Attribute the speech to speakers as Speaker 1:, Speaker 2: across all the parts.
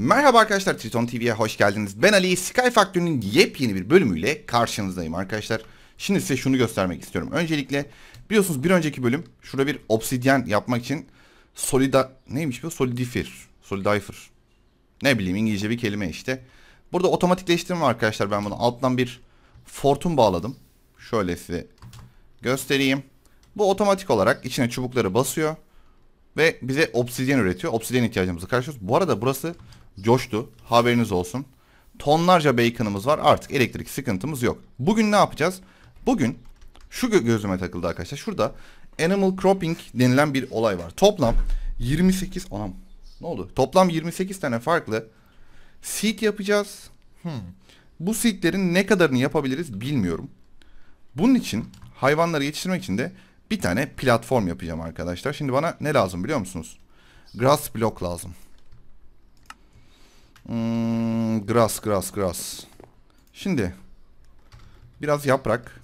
Speaker 1: Merhaba arkadaşlar Triton TV'ye hoş geldiniz. Ben Ali, Sky Factory'nin yepyeni bir bölümüyle karşınızdayım arkadaşlar. Şimdi size şunu göstermek istiyorum. Öncelikle biliyorsunuz bir önceki bölüm şurada bir obsidyen yapmak için solida neymiş bu? Solidifer. Solidifer. Ne bileyim İngilizce bir kelime işte. Burada otomatikleştirme arkadaşlar ben bunu alttan bir fortun bağladım. Şöyle size göstereyim. Bu otomatik olarak içine çubukları basıyor ve bize obsidyen üretiyor. Obsidyen ihtiyacımızı karşılıyoruz. Bu arada burası coştu. Haberiniz olsun. Tonlarca bacon'ımız var. Artık elektrik sıkıntımız yok. Bugün ne yapacağız? Bugün şu gözüme takıldı arkadaşlar. Şurada animal cropping denilen bir olay var. Toplam 28 anam ne oldu? Toplam 28 tane farklı seed yapacağız. Hmm. Bu seedlerin ne kadarını yapabiliriz bilmiyorum. Bunun için hayvanları yetiştirmek için de bir tane platform yapacağım arkadaşlar. Şimdi bana ne lazım biliyor musunuz? Grass block lazım. Hmm, grass, grass, grass. Şimdi. Biraz yaprak.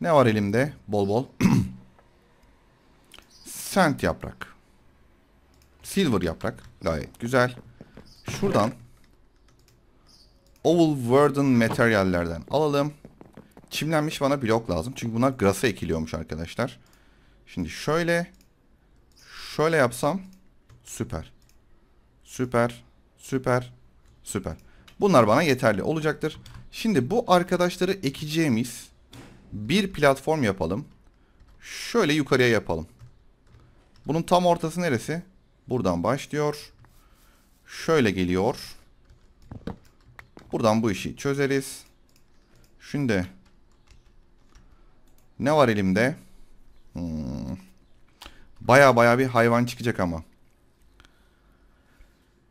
Speaker 1: Ne var elimde? Bol bol. Sent yaprak. Silver yaprak. Gayet güzel. Şuradan. Oval Warden materyallerden alalım. Çimlenmiş bana blok lazım. Çünkü bunlar grasa ekiliyormuş arkadaşlar. Şimdi şöyle. Şöyle yapsam. Süper. Süper. Süper. Süper. Bunlar bana yeterli olacaktır. Şimdi bu arkadaşları ekeceğimiz bir platform yapalım. Şöyle yukarıya yapalım. Bunun tam ortası neresi? Buradan başlıyor. Şöyle geliyor. Buradan bu işi çözeriz. Şimdi ne var elimde? Hmm. Baya baya bir hayvan çıkacak ama.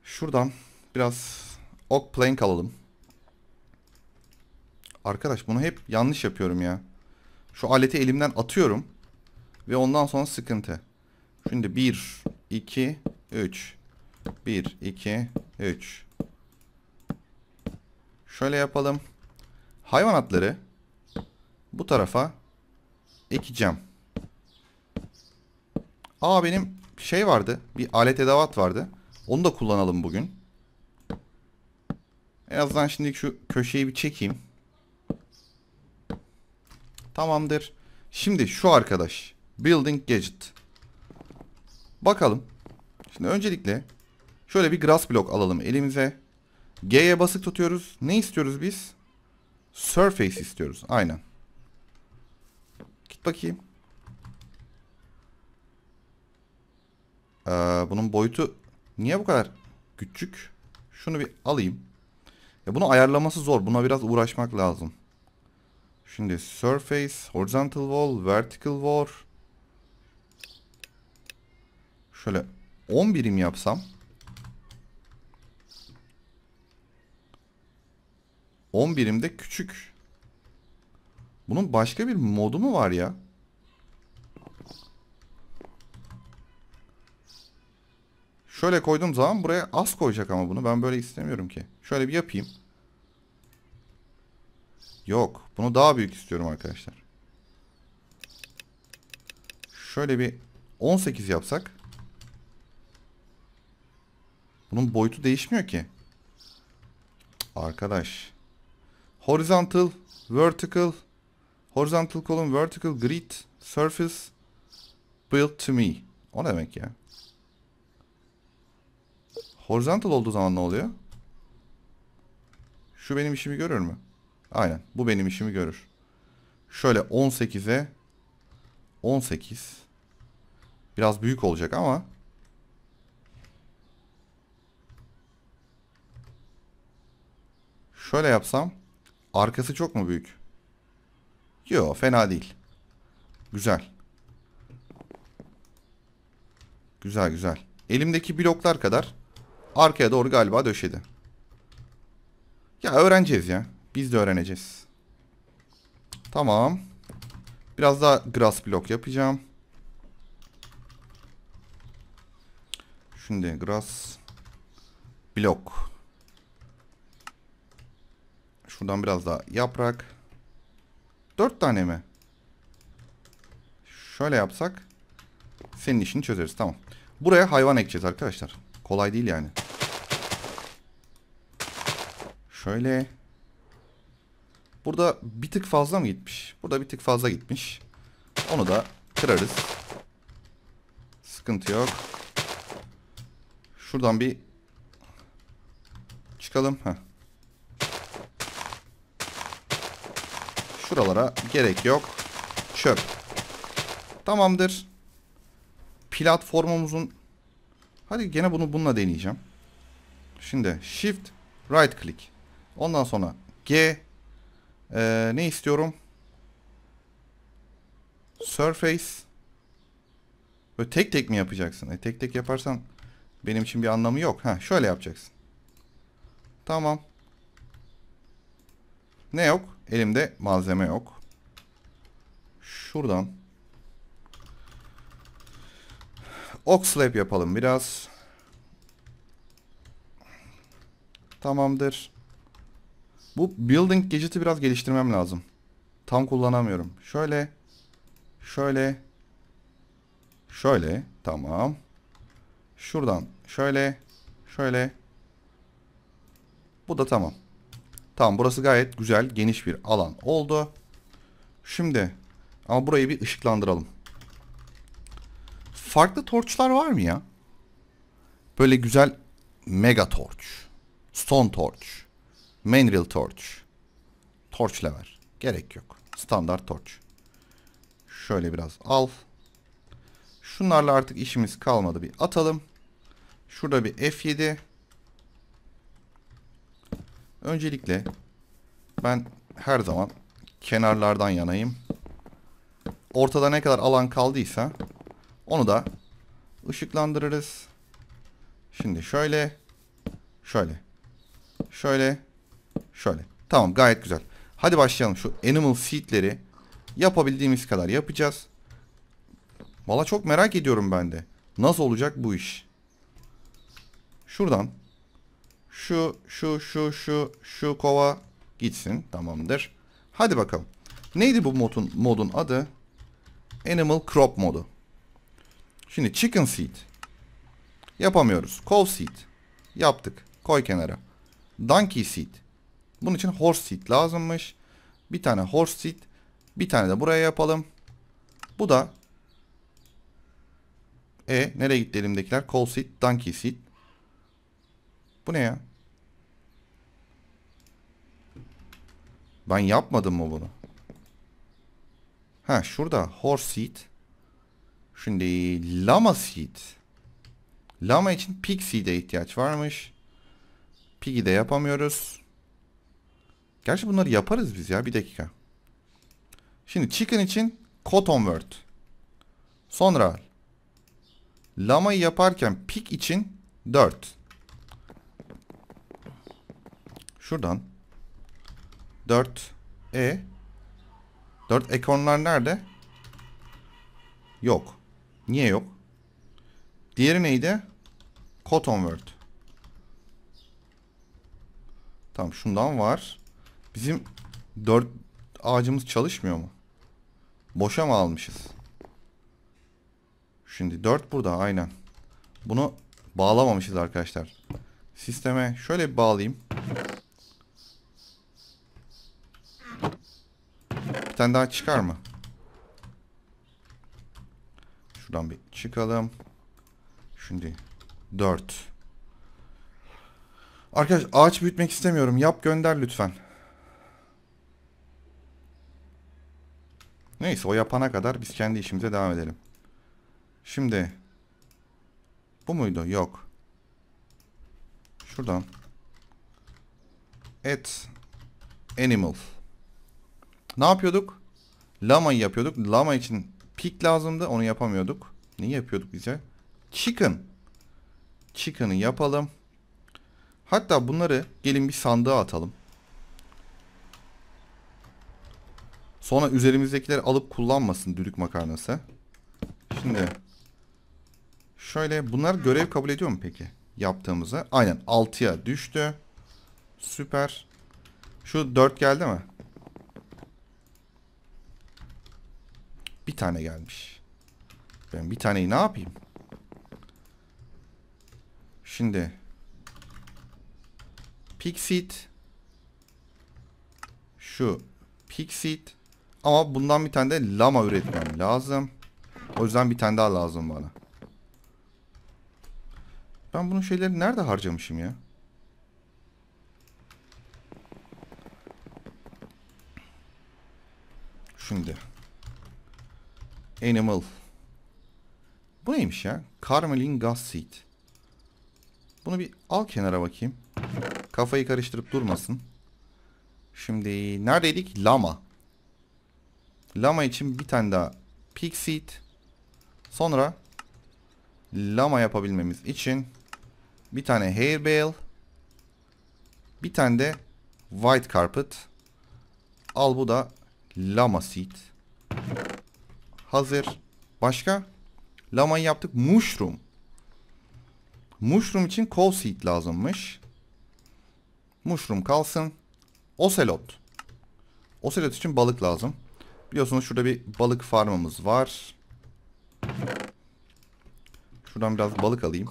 Speaker 1: Şuradan Biraz ok plank alalım. Arkadaş bunu hep yanlış yapıyorum ya. Şu aleti elimden atıyorum. Ve ondan sonra sıkıntı. Şimdi 1, 2, 3. 1, 2, 3. Şöyle yapalım. Hayvanatları bu tarafa ekeceğim. Aa benim şey vardı. Bir alet edavat vardı. Onu da kullanalım bugün. En azından şimdi şu köşeyi bir çekeyim. Tamamdır. Şimdi şu arkadaş. Building Gadget. Bakalım. Şimdi öncelikle şöyle bir grass block alalım elimize. G'ye basık tutuyoruz. Ne istiyoruz biz? Surface istiyoruz. Aynen. Git bakayım. Ee, bunun boyutu niye bu kadar küçük? Şunu bir alayım. Ya bunu ayarlaması zor. Buna biraz uğraşmak lazım. Şimdi surface, horizontal wall, vertical wall. Şöyle 10 birim yapsam. 10 birimde küçük. Bunun başka bir modu mu var ya? Şöyle koyduğum zaman buraya az koyacak ama bunu. Ben böyle istemiyorum ki. Şöyle bir yapayım. Yok. Bunu daha büyük istiyorum arkadaşlar. Şöyle bir 18 yapsak. Bunun boyutu değişmiyor ki. Arkadaş. Horizontal, vertical, horizontal column, vertical grid, surface, built to me. O ne demek ya? Horizontal olduğu zaman ne oluyor? Şu benim işimi görür mü? Aynen. Bu benim işimi görür. Şöyle 18'e 18. Biraz büyük olacak ama Şöyle yapsam arkası çok mu büyük? Yo fena değil. Güzel. Güzel güzel. Elimdeki bloklar kadar arkaya doğru galiba döşedi. Ya öğreneceğiz ya. Biz de öğreneceğiz. Tamam. Biraz daha grass blok yapacağım. Şimdi grass blok. Şuradan biraz daha yaprak. Dört tane mi? Şöyle yapsak senin işini çözeriz. Tamam. Buraya hayvan ekeceğiz arkadaşlar. Kolay değil yani. Şöyle. Burada bir tık fazla mı gitmiş? Burada bir tık fazla gitmiş. Onu da kırarız. Sıkıntı yok. Şuradan bir çıkalım. Heh. Şuralara gerek yok. Çöp. Tamamdır. Platformumuzun Hadi gene bunu bununla deneyeceğim. Şimdi shift right click. Ondan sonra G ee, ne istiyorum? Surface Böyle tek tek mi yapacaksın? E, tek tek yaparsan benim için bir anlamı yok. Ha, şöyle yapacaksın. Tamam. Ne yok? Elimde malzeme yok. Şuradan Oxlab yapalım biraz. Tamamdır. Bu building gadget'i biraz geliştirmem lazım. Tam kullanamıyorum. Şöyle. Şöyle. Şöyle. Tamam. Şuradan. Şöyle. Şöyle. Bu da tamam. Tamam burası gayet güzel geniş bir alan oldu. Şimdi ama burayı bir ışıklandıralım. Farklı torçlar var mı ya? Böyle güzel mega torç. Stone torch. Mineral torch. Torch lever. Gerek yok. Standart torch. Şöyle biraz al. Şunlarla artık işimiz kalmadı. Bir atalım. Şurada bir F7. Öncelikle ben her zaman kenarlardan yanayım. Ortada ne kadar alan kaldıysa onu da ışıklandırırız. Şimdi şöyle şöyle şöyle Şöyle. Tamam gayet güzel. Hadi başlayalım. Şu animal seedleri yapabildiğimiz kadar yapacağız. Valla çok merak ediyorum ben de. Nasıl olacak bu iş? Şuradan şu şu şu şu şu kova gitsin. Tamamdır. Hadi bakalım. Neydi bu modun, modun adı? Animal Crop modu. Şimdi Chicken Seed. Yapamıyoruz. Cow Seed. Yaptık. Koy kenara. Donkey Seed. Bunun için horse seat lazımmış. Bir tane horse seat. Bir tane de buraya yapalım. Bu da E nereye gitti elimdekiler? Call seat, donkey seat. Bu ne ya? Ben yapmadım mı bunu? Ha şurada horse seat. Şimdi llama seat. Llama için pig seat'e ihtiyaç varmış. Pig'i de yapamıyoruz. Gerçi bunları yaparız biz ya. Bir dakika. Şimdi chicken için cotton word. Sonra lamayı yaparken pik için 4. Şuradan 4 e 4 ekonlar nerede? Yok. Niye yok? Diğeri neydi? Cotton word. Tamam şundan var. Bizim dört ağacımız çalışmıyor mu? Boşa mı almışız? Şimdi dört burada aynen. Bunu bağlamamışız arkadaşlar. Sisteme şöyle bir bağlayayım. Bir tane daha çıkar mı? Şuradan bir çıkalım. Şimdi dört. Arkadaş ağaç büyütmek istemiyorum. Yap gönder lütfen. Neyse o yapana kadar biz kendi işimize devam edelim. Şimdi bu muydu? Yok. Şuradan et animal. Ne yapıyorduk? Lamayı yapıyorduk. Lama için pig lazımdı. Onu yapamıyorduk. Neyi yapıyorduk bize? Chicken. Chicken'ı yapalım. Hatta bunları gelin bir sandığa atalım. Sonra üzerimizdekileri alıp kullanmasın düdük makarnası. Şimdi şöyle bunlar görev kabul ediyor mu peki? Yaptığımızı. Aynen 6'ya düştü. Süper. Şu 4 geldi mi? Bir tane gelmiş. Ben bir taneyi ne yapayım? Şimdi Pixit şu Pixit ama bundan bir tane de lama üretmem lazım. O yüzden bir tane daha lazım bana. Ben bunun şeyleri nerede harcamışım ya? Şimdi. Animal. Bu neymiş ya? Carmeline Gas Seed. Bunu bir al kenara bakayım. Kafayı karıştırıp durmasın. Şimdi neredeydik? Lama. Lama için bir tane daha Pig Sonra Lama yapabilmemiz için bir tane Hair Bale. Bir tane de White Carpet. Al bu da Lama Seed. Hazır. Başka? Lamayı yaptık. Mushroom. Mushroom için Coal Seed lazımmış. Mushroom kalsın. Ocelot. Ocelot için balık lazım. Biliyorsunuz şurada bir balık farmımız var. Şuradan biraz balık alayım.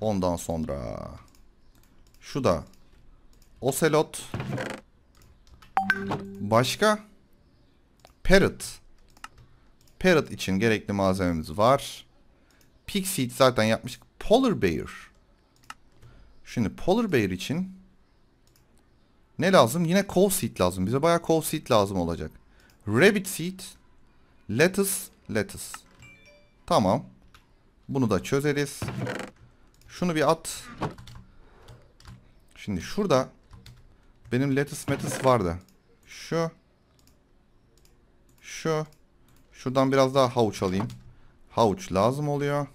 Speaker 1: Ondan sonra şu da oselot, başka parrot parrot için gerekli malzememiz var. Pixie zaten yapmıştık. Polar bear. Şimdi polar bear için ne lazım? Yine coal seed lazım. Bize bayağı coal seed lazım olacak. Rabbit seed. Lettuce. Lettuce. Tamam. Bunu da çözeriz. Şunu bir at. Şimdi şurada benim lettuce metis vardı. Şu. Şu. Şuradan biraz daha havuç alayım. Havuç lazım oluyor.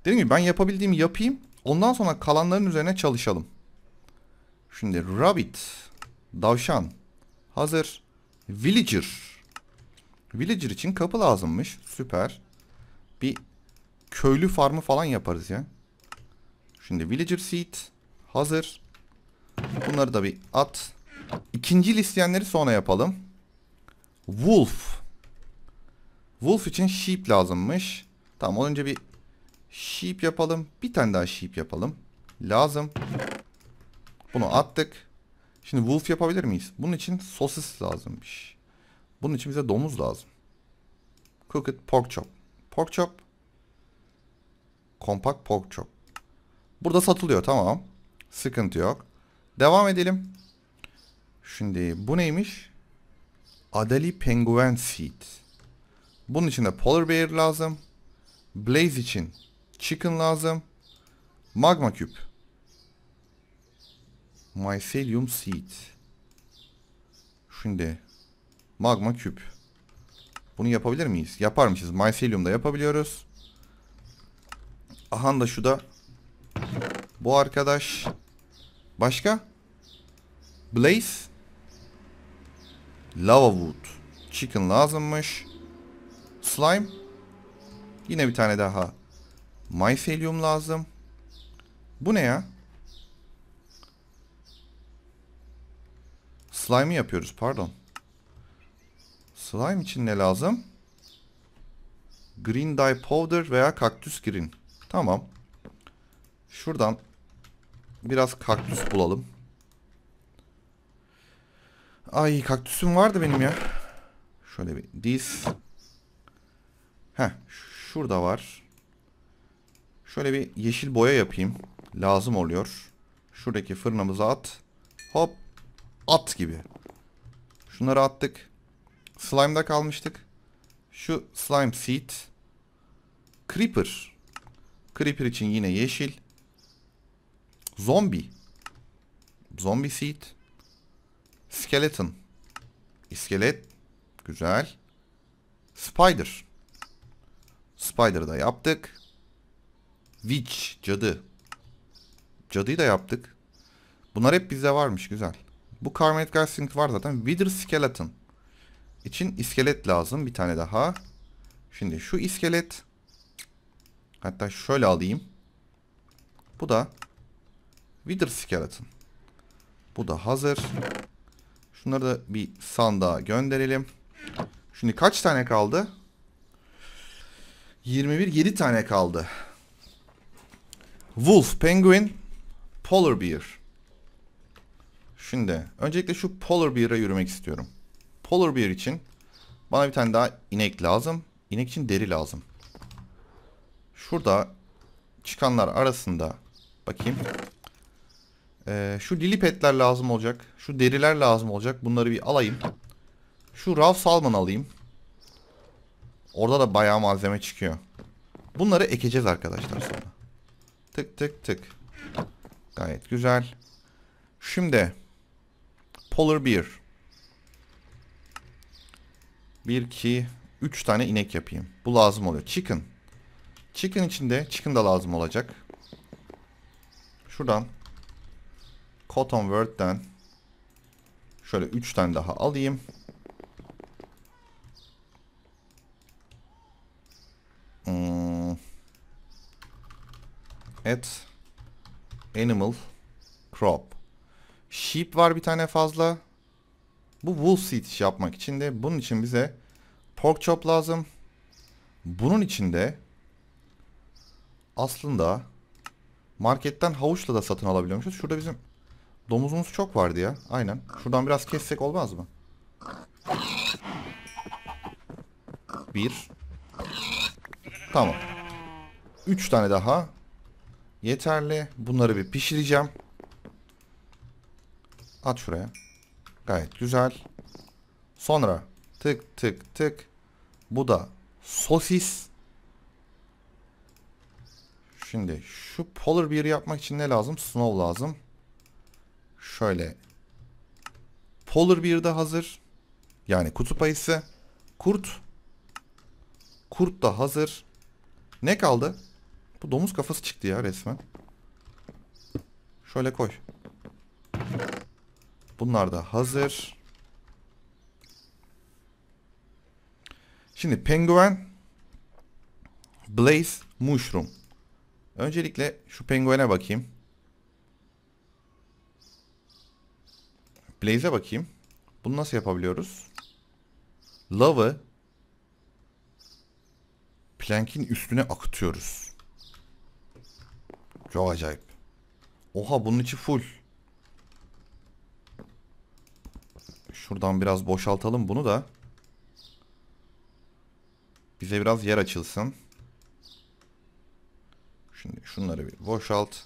Speaker 1: Dediğim gibi ben yapabildiğimi yapayım. Ondan sonra kalanların üzerine çalışalım. Şimdi rabbit. Davşan. Hazır. Villager. Villager için kapı lazımmış. Süper. Bir köylü farmı falan yaparız ya. Şimdi villager seed. Hazır. Bunları da bir at. İkinci isteyenleri sonra yapalım. Wolf. Wolf için sheep lazımmış. Tamam önce bir sheep yapalım. Bir tane daha sheep yapalım. Lazım. Bunu attık. Şimdi wolf yapabilir miyiz? Bunun için sosis lazımmış. Bunun için bize domuz lazım. Cooked pork chop. Pork chop. Compact pork chop. Burada satılıyor tamam. Sıkıntı yok. Devam edelim. Şimdi bu neymiş? Adeli Penguin Seed. Bunun için de Polar Bear lazım. Blaze için Chicken lazım. Magma Cube. Mycelium seed. Şimdi magma küp. Bunu yapabilir miyiz? Yaparmışız. Mycelium da yapabiliyoruz. Ahan da şu da. Bu arkadaş. Başka? Blaze. Lava wood. Chicken lazımmış. Slime. Yine bir tane daha. Mycelium lazım. Bu ne ya? Slime yapıyoruz pardon. Slime için ne lazım? Green dye powder veya kaktüs green. Tamam. Şuradan biraz kaktüs bulalım. Ay kaktüsüm vardı benim ya. Şöyle bir diz. Heh şurada var. Şöyle bir yeşil boya yapayım. Lazım oluyor. Şuradaki fırınımıza at. Hop At gibi. Şunları attık. Slime'da kalmıştık. Şu slime seed. Creeper. Creeper için yine yeşil. Zombie. Zombie seed. Skeleton. İskelet. Güzel. Spider. Spider'ı da yaptık. Witch. Cadı. Cadıyı da yaptık. Bunlar hep bizde varmış. Güzel. Bu Carmet Gasling var zaten. Wither Skeleton için iskelet lazım. Bir tane daha. Şimdi şu iskelet hatta şöyle alayım. Bu da Wither Skeleton. Bu da hazır. Şunları da bir sandığa gönderelim. Şimdi kaç tane kaldı? 21 7 tane kaldı. Wolf, Penguin, Polar Bear. Şimdi öncelikle şu Polar Bear'a yürümek istiyorum. Polar Bear için bana bir tane daha inek lazım. İnek için deri lazım. Şurada çıkanlar arasında bakayım. Ee, şu lili lazım olacak. Şu deriler lazım olacak. Bunları bir alayım. Şu Rav Salman alayım. Orada da bayağı malzeme çıkıyor. Bunları ekeceğiz arkadaşlar sonra. Tık tık tık. Gayet güzel. Şimdi Polar bear. Bir, iki, üç tane inek yapayım. Bu lazım oluyor. Chicken. Chicken içinde chicken da lazım olacak. Şuradan Cotton World'den şöyle 3 tane daha alayım. Hmm. Et Animal Crop Sheep var bir tane fazla. Bu wool seed yapmak için de bunun için bize pork chop lazım. Bunun için de aslında marketten havuçla da satın alabiliyormuşuz. Şurada bizim domuzumuz çok vardı ya. Aynen. Şuradan biraz kessek olmaz mı? Bir. Tamam. Üç tane daha. Yeterli. Bunları bir pişireceğim. At şuraya. Gayet güzel. Sonra tık tık tık. Bu da sosis. Şimdi şu polar bear yapmak için ne lazım? Snow lazım. Şöyle. Polar bear de hazır. Yani kutup ayısı. Kurt. Kurt da hazır. Ne kaldı? Bu domuz kafası çıktı ya resmen. Şöyle koy. Bunlar da hazır. Şimdi penguen blaze mushroom. Öncelikle şu penguene bakayım. Blaze'e bakayım. Bunu nasıl yapabiliyoruz? Lavı plank'in üstüne akıtıyoruz. Çok acayip. Oha bunun içi full. Şuradan biraz boşaltalım bunu da. Bize biraz yer açılsın. Şimdi şunları bir boşalt.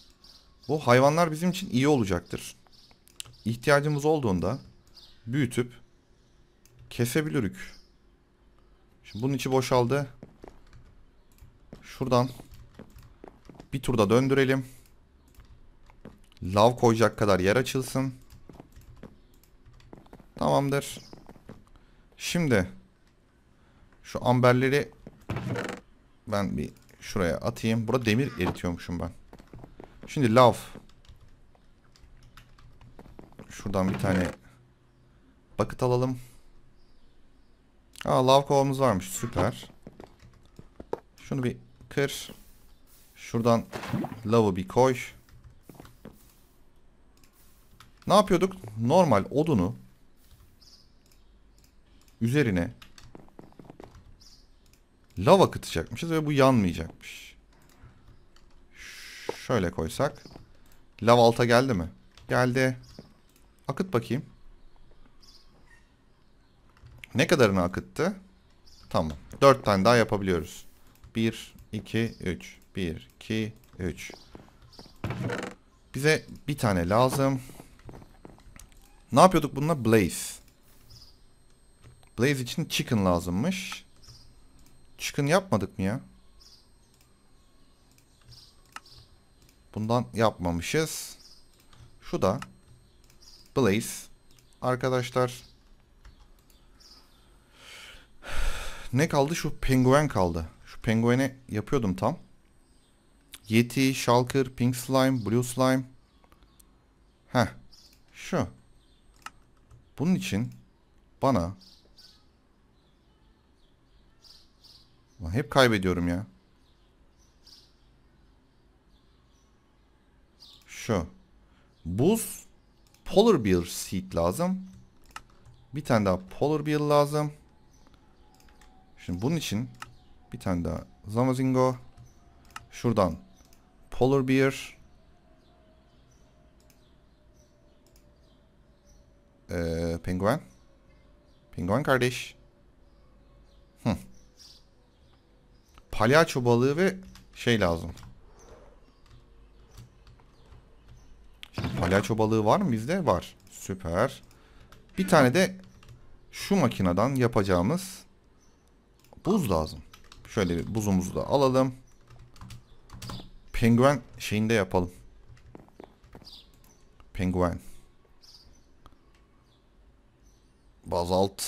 Speaker 1: Bu hayvanlar bizim için iyi olacaktır. İhtiyacımız olduğunda büyütüp kesebiliriz. Şimdi bunun içi boşaldı. Şuradan bir turda döndürelim. Lav koyacak kadar yer açılsın. Tamamdır. Şimdi şu amberleri ben bir şuraya atayım. Burada demir eritiyormuşum ben. Şimdi lav. Şuradan bir tane bakıt alalım. Aa lav kovamız varmış. Süper. Şunu bir kır. Şuradan lavı bir koy. Ne yapıyorduk? Normal odunu üzerine lava akıtacakmışız ve bu yanmayacakmış. Şöyle koysak. Lav alta geldi mi? Geldi. Akıt bakayım. Ne kadarını akıttı? Tamam. Dört tane daha yapabiliyoruz. Bir, iki, üç, bir, iki, üç. Bize bir tane lazım. Ne yapıyorduk bununla? Blaze. Blaze için chicken lazımmış. Chicken yapmadık mı ya? Bundan yapmamışız. Şu da Blaze. Arkadaşlar ne kaldı? Şu penguen kaldı. Şu penguene yapıyordum tam. Yeti, Shulker, Pink Slime, Blue Slime. Heh. Şu. Bunun için bana Lan hep kaybediyorum ya. Şu. Buz Polar Bear Seed lazım. Bir tane daha Polar Bear lazım. Şimdi bunun için bir tane daha Zamazingo. Şuradan Polar Bear. Ee, penguen. Penguen kardeş. palyaço balığı ve şey lazım. Şimdi palyaço balığı var mı bizde? Var. Süper. Bir tane de şu makineden yapacağımız buz lazım. Şöyle bir buzumuzu da alalım. Penguen şeyinde yapalım. Penguen. Bazalt.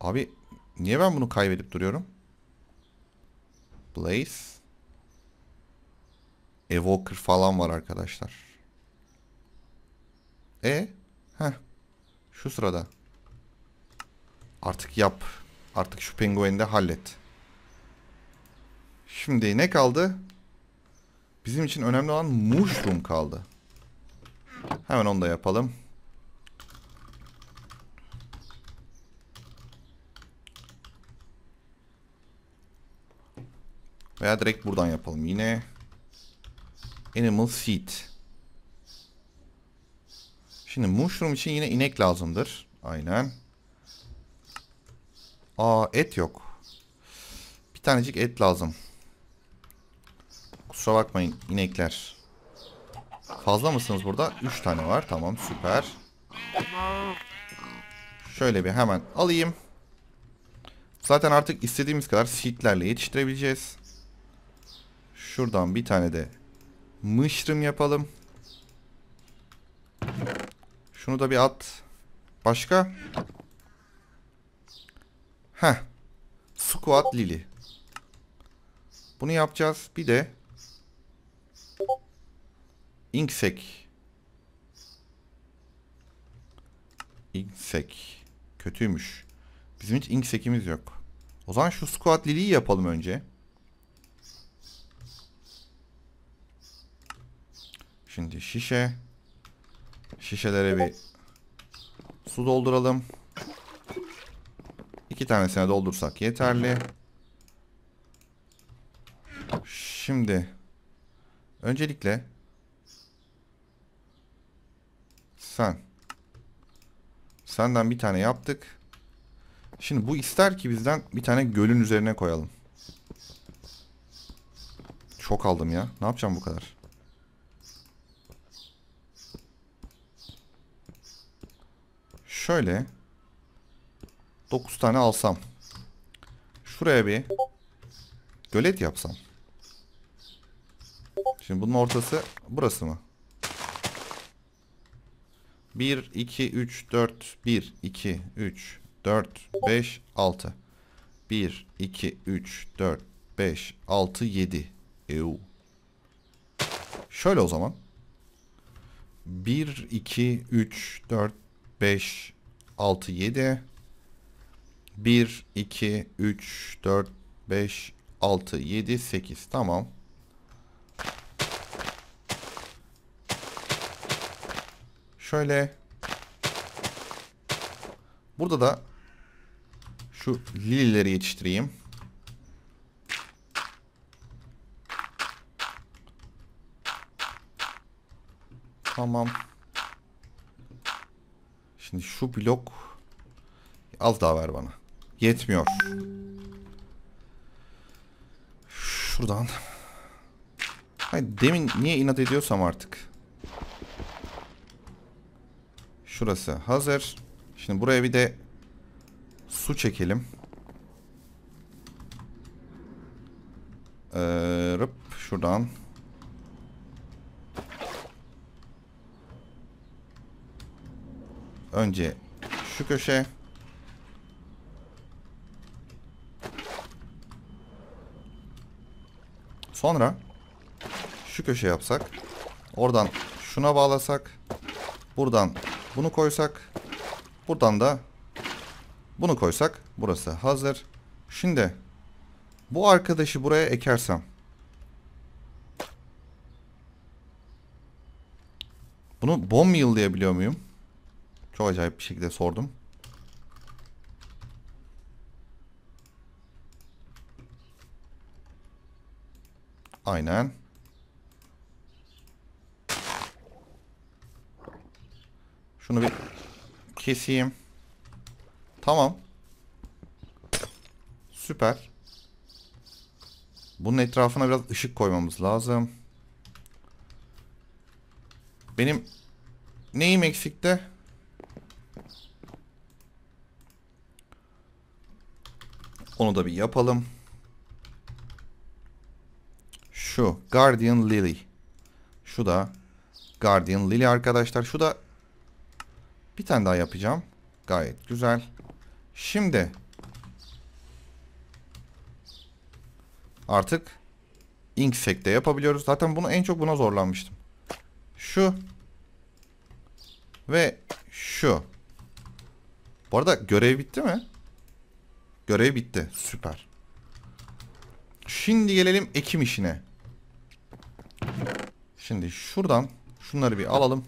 Speaker 1: Abi niye ben bunu kaybedip duruyorum? Blaze. Evoker falan var arkadaşlar. E? Heh. Şu sırada. Artık yap. Artık şu pengueni de hallet. Şimdi ne kaldı? Bizim için önemli olan mushroom kaldı. Hemen onu da yapalım. Veya direkt buradan yapalım yine. Animal Seed. Şimdi mushroom için yine inek lazımdır. Aynen. Aa et yok. Bir tanecik et lazım. Kusura bakmayın inekler. Fazla mısınız burada? 3 tane var. Tamam süper. Şöyle bir hemen alayım. Zaten artık istediğimiz kadar seedlerle yetiştirebileceğiz. Şuradan bir tane de mışrım yapalım. Şunu da bir at. Başka? Heh. Squat Lily. Bunu yapacağız. Bir de Inksek. Inksek. Kötüymüş. Bizim hiç inksekimiz yok. O zaman şu squat Lily'yi yapalım önce. Şimdi şişe. Şişelere bir su dolduralım. İki tanesine doldursak yeterli. Şimdi öncelikle sen senden bir tane yaptık. Şimdi bu ister ki bizden bir tane gölün üzerine koyalım. Çok aldım ya. Ne yapacağım bu kadar? Şöyle. 9 tane alsam. Şuraya bir gölet yapsam. Şimdi bunun ortası burası mı? 1, 2, 3, 4, 1, 2, 3, 4, 5, 6. 1, 2, 3, 4, 5, 6, 7. Ew. Şöyle o zaman. 1, 2, 3, 4, 5, 6, 7. 1, 2, 3, 4, 5, 6, 7, 8. Tamam. Şöyle. Burada da şu lilileri yetiştireyim. Tamam. Tamam. Şimdi şu blok az daha ver bana. Yetmiyor. Şuradan. Hayır, demin niye inat ediyorsam artık. Şurası hazır. Şimdi buraya bir de su çekelim. Ee, rıp şuradan. Önce şu köşe. Sonra şu köşe yapsak. Oradan şuna bağlasak. Buradan bunu koysak. Buradan da bunu koysak. Burası hazır. Şimdi bu arkadaşı buraya ekersem. Bunu bomb yıl diyebiliyor muyum? Çok acayip bir şekilde sordum. Aynen. Şunu bir keseyim. Tamam. Süper. Bunun etrafına biraz ışık koymamız lazım. Benim neyim eksikte? Onu da bir yapalım. Şu Guardian Lily. Şu da Guardian Lily arkadaşlar. Şu da bir tane daha yapacağım. Gayet güzel. Şimdi artık Ink de yapabiliyoruz. Zaten bunu en çok buna zorlanmıştım. Şu ve şu. Bu arada görev bitti mi? Görev bitti. Süper. Şimdi gelelim ekim işine. Şimdi şuradan şunları bir alalım.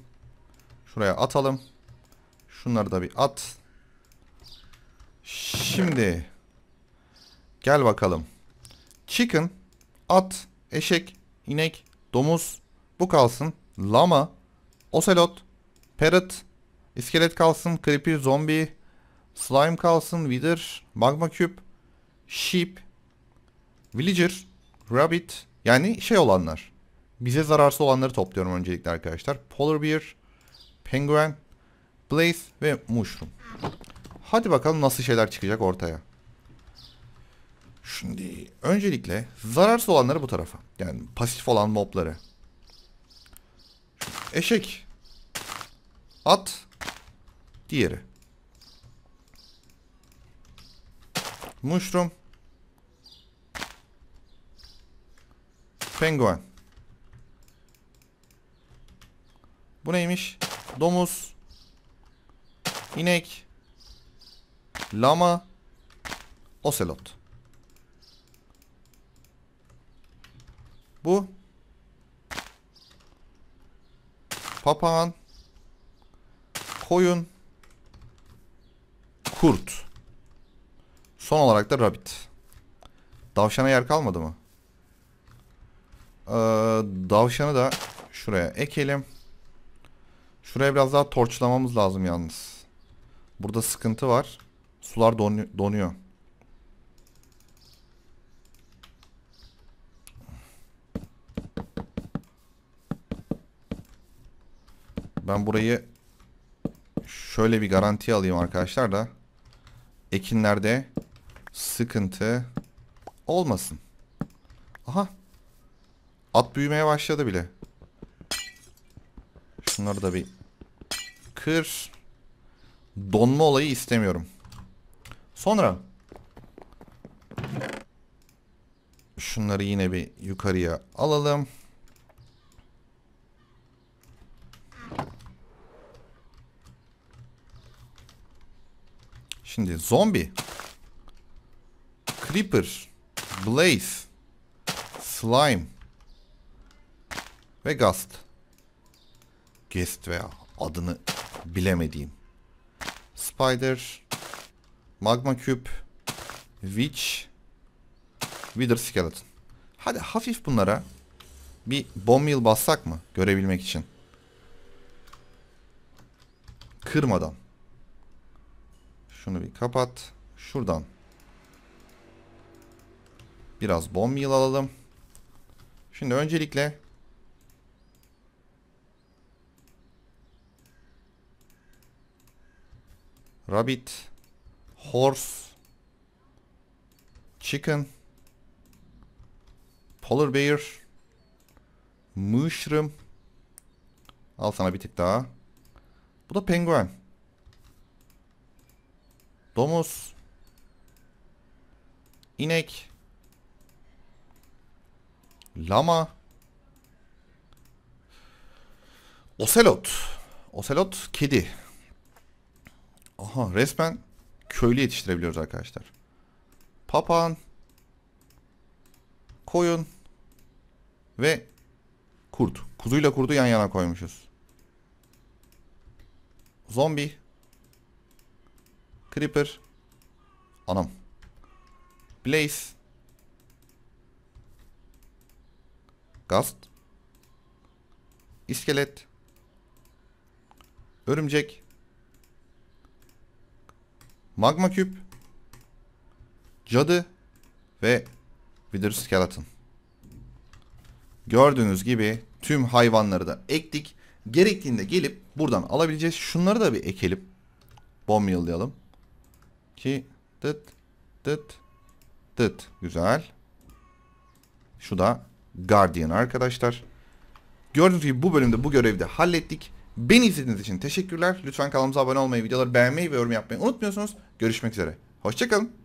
Speaker 1: Şuraya atalım. Şunları da bir at. Şimdi gel bakalım. Chicken, at, eşek, inek, domuz bu kalsın. Lama, ocelot, parrot, iskelet kalsın, creeper, zombie. Slime kalsın. Wither. Magma Cube. Sheep. Villager. Rabbit. Yani şey olanlar. Bize zararsız olanları topluyorum öncelikle arkadaşlar. Polar Bear. Penguin. Blaze ve Mushroom. Hadi bakalım nasıl şeyler çıkacak ortaya. Şimdi öncelikle zararsız olanları bu tarafa. Yani pasif olan mobları. Eşek. At. Diğeri. Mushroom. Penguin. Bu neymiş? Domuz. İnek. Lama. Ocelot. Bu. Papağan. Koyun. Kurt. Son olarak da Rabbit. Davşana yer kalmadı mı? Ee, davşanı da şuraya ekelim. Şuraya biraz daha torçlamamız lazım yalnız. Burada sıkıntı var. Sular donu donuyor. Ben burayı şöyle bir garanti alayım arkadaşlar da ekinlerde sıkıntı olmasın. Aha. At büyümeye başladı bile. Şunları da bir kır. Donma olayı istemiyorum. Sonra şunları yine bir yukarıya alalım. Şimdi zombi. Zombi. Creeper, Blaze, Slime ve Gast. Guest veya adını bilemediğim. Spider, Magma Cube, Witch, Wither Skeleton. Hadi hafif bunlara bir bomb yıl bassak mı görebilmek için? Kırmadan. Şunu bir kapat. Şuradan Biraz bomb yıl alalım. Şimdi öncelikle Rabbit Horse Chicken Polar Bear Mushroom Al sana bir tık daha. Bu da penguen. Domuz. İnek. Lama. oselot, oselot kedi. Aha resmen köylü yetiştirebiliyoruz arkadaşlar. Papağan. Koyun. Ve kurt. Kuzuyla kurdu yan yana koymuşuz. Zombi. Creeper. Anam. Blaze. Gast. İskelet. Örümcek. Magma küp. Cadı. Ve Wither Skeleton. Gördüğünüz gibi tüm hayvanları da ektik. Gerektiğinde gelip buradan alabileceğiz. Şunları da bir ekelim. Bom yollayalım. Ki tıt tıt tıt. Güzel. Şu da Guardian arkadaşlar. Gördüğünüz gibi bu bölümde bu görevde hallettik. Beni izlediğiniz için teşekkürler. Lütfen kanalımıza abone olmayı, videoları beğenmeyi ve yorum yapmayı unutmuyorsunuz. Görüşmek üzere. Hoşçakalın.